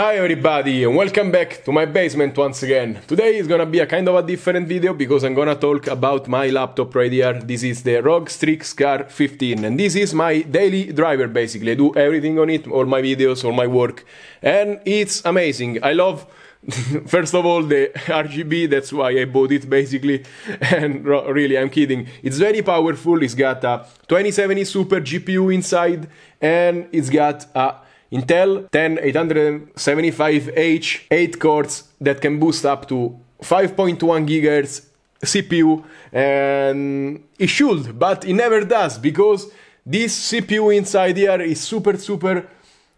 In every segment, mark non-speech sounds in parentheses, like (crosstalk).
Hi everybody and welcome back to my basement once again. Today is gonna be a kind of a different video because I'm gonna talk about my laptop right here. This is the ROG Strix Car 15 and this is my daily driver basically. I do everything on it, all my videos, all my work and it's amazing. I love (laughs) First of all, the (laughs) RGB, that's why I bought it basically, (laughs) and really, I'm kidding. It's very powerful, it's got a 2070 Super GPU inside, and it's got a Intel 10875H, 8 cores that can boost up to 5.1 gigahertz CPU, and it should, but it never does because this CPU inside here is super, super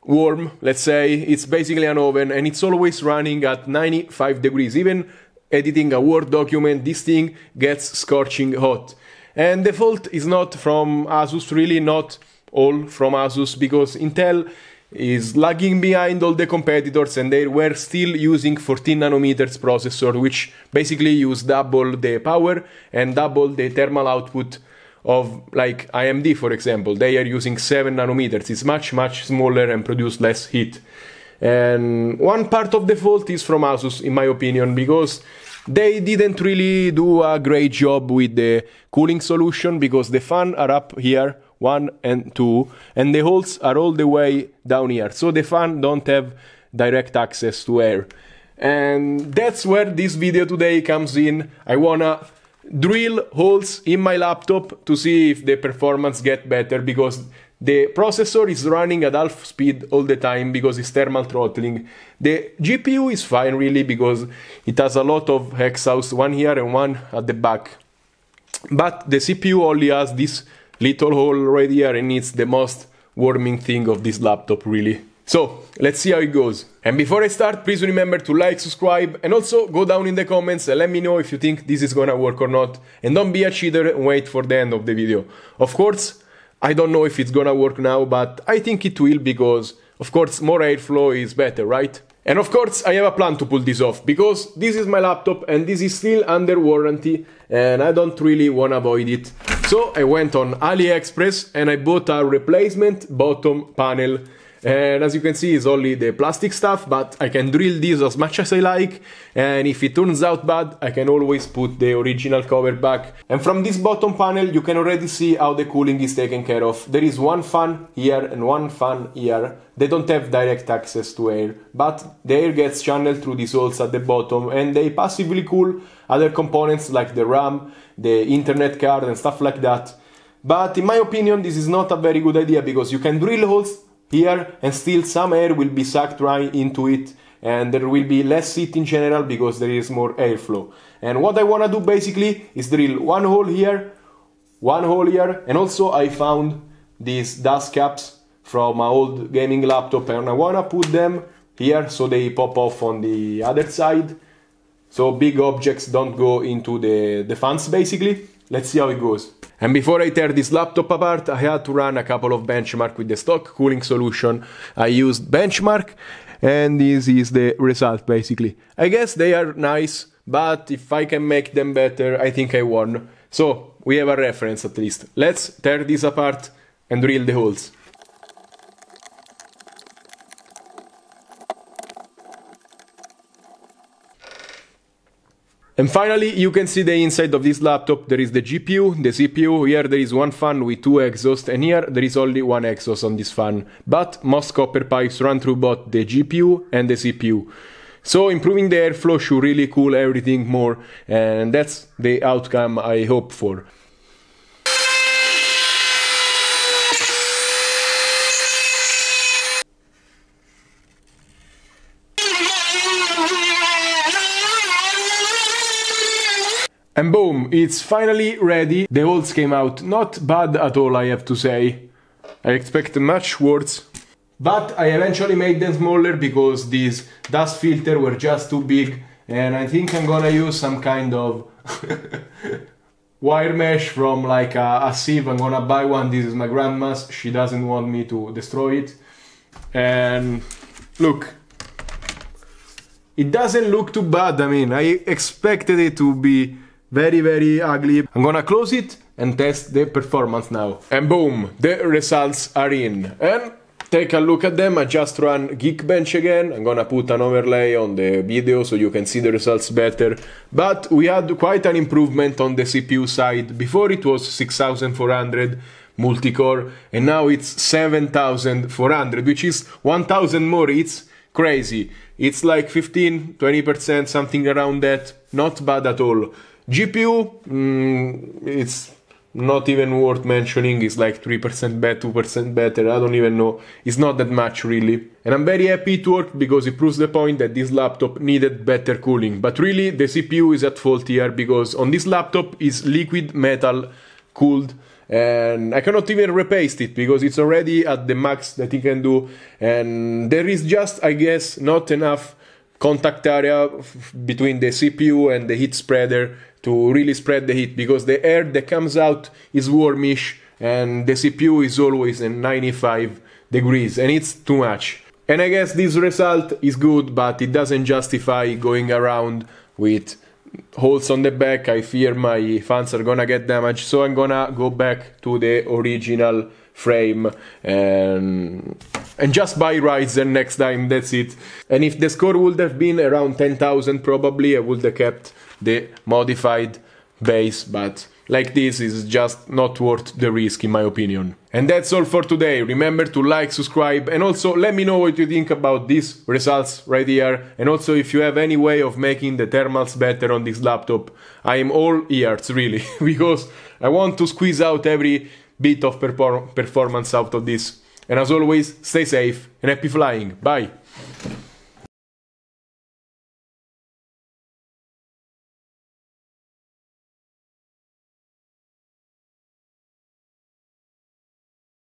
warm, let's say. It's basically an oven and it's always running at 95 degrees. Even editing a Word document, this thing gets scorching hot. And the fault is not from Asus, really not all from Asus, because Intel is lagging behind all the competitors and they were still using 14 nanometers processor which basically use double the power and double the thermal output of like AMD for example they are using 7 nanometers it's much much smaller and produce less heat and one part of the fault is from Asus in my opinion because they didn't really do a great job with the cooling solution because the fan are up here one and two, and the holes are all the way down here, so the fan don't have direct access to air. And that's where this video today comes in. I wanna drill holes in my laptop to see if the performance get better because the processor is running at half speed all the time because it's thermal throttling. The GPU is fine really because it has a lot of exhausts, one here and one at the back. But the CPU only has this little hole right here and it's the most warming thing of this laptop really. So, let's see how it goes. And before I start, please remember to like, subscribe, and also go down in the comments and let me know if you think this is gonna work or not. And don't be a cheater and wait for the end of the video. Of course, I don't know if it's gonna work now, but I think it will because, of course, more airflow is better, right? And of course, I have a plan to pull this off because this is my laptop and this is still under warranty and I don't really wanna avoid it. So I went on AliExpress and I bought a replacement bottom panel uh, and as you can see, it's only the plastic stuff, but I can drill this as much as I like, and if it turns out bad, I can always put the original cover back. And from this bottom panel, you can already see how the cooling is taken care of. There is one fan here and one fan here. They don't have direct access to air, but the air gets channeled through these holes at the bottom, and they passively cool other components like the RAM, the internet card, and stuff like that. But in my opinion, this is not a very good idea because you can drill holes here and still some air will be sucked right into it and there will be less seat in general because there is more airflow. And what I want to do basically is drill one hole here, one hole here, and also I found these dust caps from my old gaming laptop and I want to put them here so they pop off on the other side. So big objects don't go into the, the fans basically. Let's see how it goes. And before I tear this laptop apart, I had to run a couple of benchmark with the stock cooling solution. I used benchmark and this is the result basically. I guess they are nice, but if I can make them better, I think I won. So we have a reference at least. Let's tear this apart and drill the holes. And finally, you can see the inside of this laptop. There is the GPU, the CPU. Here there is one fan with two exhausts, and here there is only one exhaust on this fan. But most copper pipes run through both the GPU and the CPU. So improving the airflow should really cool everything more, and that's the outcome I hope for. And boom, it's finally ready. The holes came out not bad at all, I have to say. I expected much worse. But I eventually made them smaller because these dust filter were just too big and I think I'm gonna use some kind of (laughs) wire mesh from like a, a sieve. I'm gonna buy one, this is my grandma's, she doesn't want me to destroy it. And look, it doesn't look too bad, I mean, I expected it to be very, very ugly. I'm gonna close it and test the performance now. And boom, the results are in. And take a look at them. I just run Geekbench again. I'm gonna put an overlay on the video so you can see the results better. But we had quite an improvement on the CPU side. Before it was 6400 multi-core and now it's 7400 which is 1000 more. It's crazy. It's like 15, 20%, something around that. Not bad at all. GPU, mm, it's not even worth mentioning, it's like 3% better, 2% better, I don't even know, it's not that much really. And I'm very happy it worked because it proves the point that this laptop needed better cooling, but really the CPU is at fault here because on this laptop is liquid metal cooled and I cannot even repaste it because it's already at the max that it can do and there is just I guess not enough contact area between the CPU and the heat spreader to really spread the heat because the air that comes out is warmish and the CPU is always in 95 degrees and it's too much. And I guess this result is good, but it doesn't justify going around with holes on the back. I fear my fans are gonna get damaged, so I'm gonna go back to the original frame and and just buy rights and next time that's it. And if the score would have been around 10,000 probably I would have kept the modified base but like this is just not worth the risk in my opinion. And that's all for today, remember to like, subscribe and also let me know what you think about these results right here and also if you have any way of making the thermals better on this laptop, I am all ears really, (laughs) because I want to squeeze out every bit of performance out of this and as always, stay safe and happy flying. Bye.